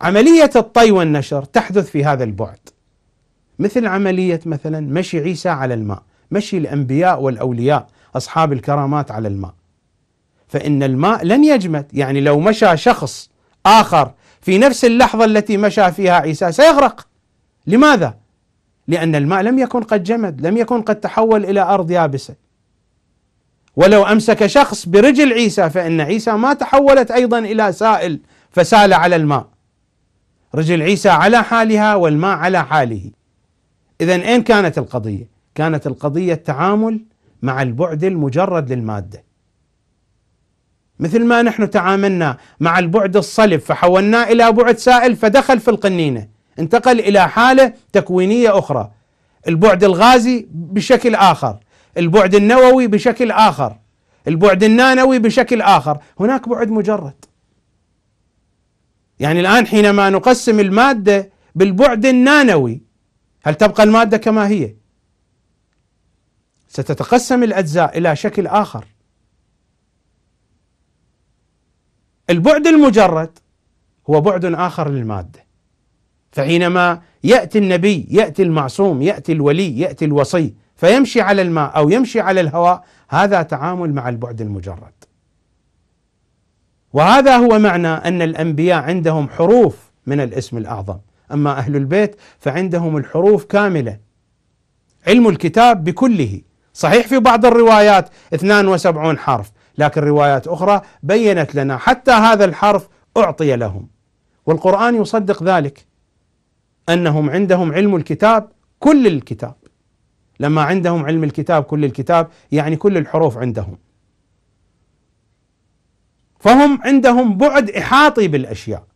عملية الطي والنشر تحدث في هذا البعد مثل عملية مثلا مشي عيسى على الماء مشي الأنبياء والأولياء أصحاب الكرامات على الماء فإن الماء لن يجمد يعني لو مشى شخص آخر في نفس اللحظة التي مشى فيها عيسى سيغرق لماذا؟ لأن الماء لم يكن قد جمد لم يكن قد تحول إلى أرض يابسة ولو أمسك شخص برجل عيسى فإن عيسى ما تحولت أيضا إلى سائل فسال على الماء رجل عيسى على حالها والماء على حاله إذا أين كانت القضية؟ كانت القضية التعامل مع البعد المجرد للمادة مثل ما نحن تعاملنا مع البعد الصلب فحولناه إلى بعد سائل فدخل في القنينة انتقل إلى حالة تكوينية أخرى البعد الغازي بشكل آخر البعد النووي بشكل آخر البعد النانوي بشكل آخر هناك بعد مجرد يعني الآن حينما نقسم المادة بالبعد النانوي هل تبقى المادة كما هي؟ ستتقسم الأجزاء إلى شكل آخر البعد المجرد هو بعد آخر للمادة فحينما يأتي النبي يأتي المعصوم يأتي الولي يأتي الوصي فيمشي على الماء أو يمشي على الهواء هذا تعامل مع البعد المجرد وهذا هو معنى ان الانبياء عندهم حروف من الاسم الاعظم، اما اهل البيت فعندهم الحروف كامله. علم الكتاب بكله، صحيح في بعض الروايات 72 حرف، لكن روايات اخرى بينت لنا حتى هذا الحرف اعطي لهم. والقران يصدق ذلك انهم عندهم علم الكتاب كل الكتاب. لما عندهم علم الكتاب كل الكتاب يعني كل الحروف عندهم. فهم عندهم بعد احاطي بالاشياء